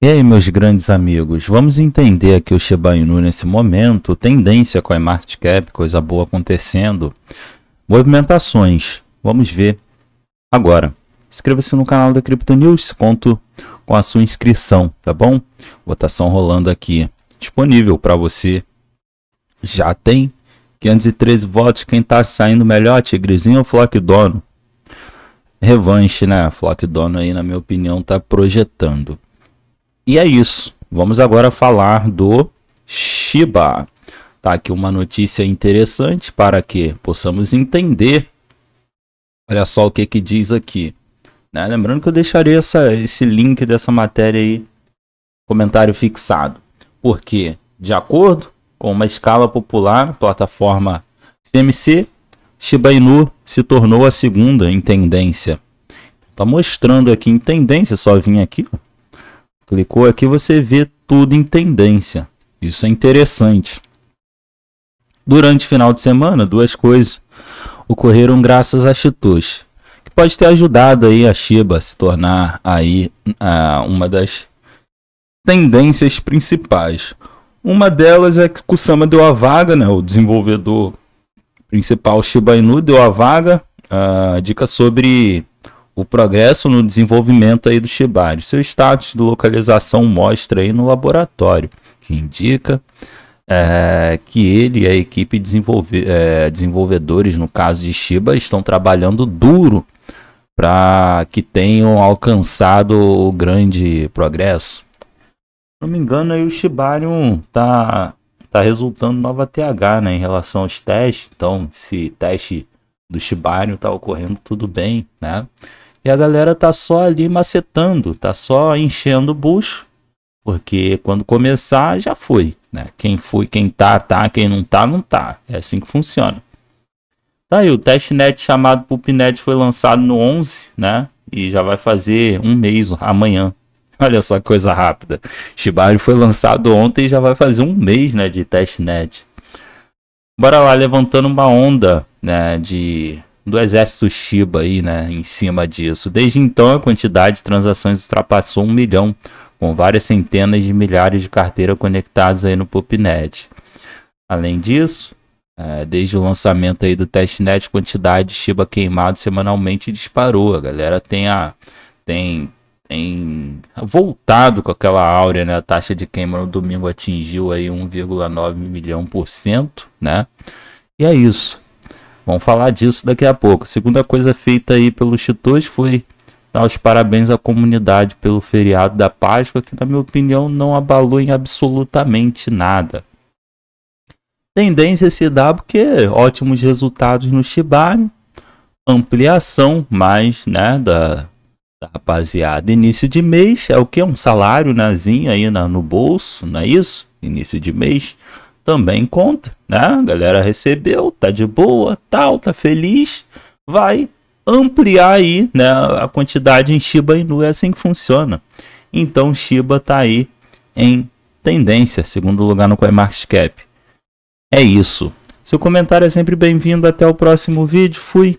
E aí, meus grandes amigos, vamos entender aqui o Shiba Inu nesse momento, tendência com a market cap, coisa boa acontecendo, movimentações, vamos ver agora. Inscreva-se no canal da Crypto News, conto com a sua inscrição, tá bom? Votação rolando aqui, disponível para você. Já tem 513 votos, quem está saindo melhor, Tigrezinho ou Flock Dono? Revanche, né? Flock Dono aí, na minha opinião, está projetando. E é isso. Vamos agora falar do Shiba. Tá aqui uma notícia interessante para que possamos entender. Olha só o que que diz aqui. Né? Lembrando que eu deixarei essa, esse link dessa matéria aí, comentário fixado. Porque, de acordo com uma escala popular, plataforma CMC, Shiba Inu se tornou a segunda em tendência. Tá mostrando aqui em tendência, só vim aqui, Clicou aqui, você vê tudo em tendência. Isso é interessante. Durante o final de semana, duas coisas ocorreram graças a Chitush, que pode ter ajudado aí a Shiba a se tornar aí a, uma das tendências principais. Uma delas é que Kusama deu a vaga, né, o desenvolvedor principal Shiba Inu deu a vaga, a ah, dica sobre o progresso no desenvolvimento aí do Shibari. Seu status de localização mostra aí no laboratório, que indica é, que ele e a equipe desenvolve, é, desenvolvedores, no caso de Shiba, estão trabalhando duro para que tenham alcançado o grande progresso. Se não me engano, aí o Shibarium tá, tá resultando nova TH né, em relação aos testes. Então, esse teste do Shibarium tá ocorrendo tudo bem, né? E a galera tá só ali macetando, tá só enchendo o bucho, porque quando começar já foi, né? Quem foi, quem tá, tá, quem não tá, não tá. É assim que funciona. Tá aí, o testnet chamado PupNet foi lançado no 11, né? E já vai fazer um mês amanhã. Olha só que coisa rápida. Shibari foi lançado ontem e já vai fazer um mês, né, de testnet. Bora lá, levantando uma onda, né, de do exército Shiba aí, né, em cima disso. Desde então, a quantidade de transações ultrapassou um milhão, com várias centenas de milhares de carteiras conectadas aí no PopNet. Além disso, é, desde o lançamento aí do testnet, a quantidade de Shiba queimado semanalmente disparou. A galera tem a tem tem voltado com aquela áurea, né? A taxa de queima no domingo atingiu aí 1,9 milhão por cento, né? E é isso. Vamos falar disso daqui a pouco. Segunda coisa feita aí pelos Chitões foi dar os parabéns à comunidade pelo feriado da Páscoa, que na minha opinião não abalou em absolutamente nada. Tendência se dá porque ótimos resultados no Shibari, ampliação mais né, da, da rapaziada. Início de mês é o que? Um salário nazinho né, aí na, no bolso, não é isso? Início de mês também conta, né? A galera recebeu, tá de boa, tal, tá feliz, vai ampliar aí, né, a quantidade em Shiba Inu, é assim que funciona. Então Shiba tá aí em tendência, segundo lugar no CoinMarketCap. É isso. Seu comentário é sempre bem-vindo, até o próximo vídeo, fui!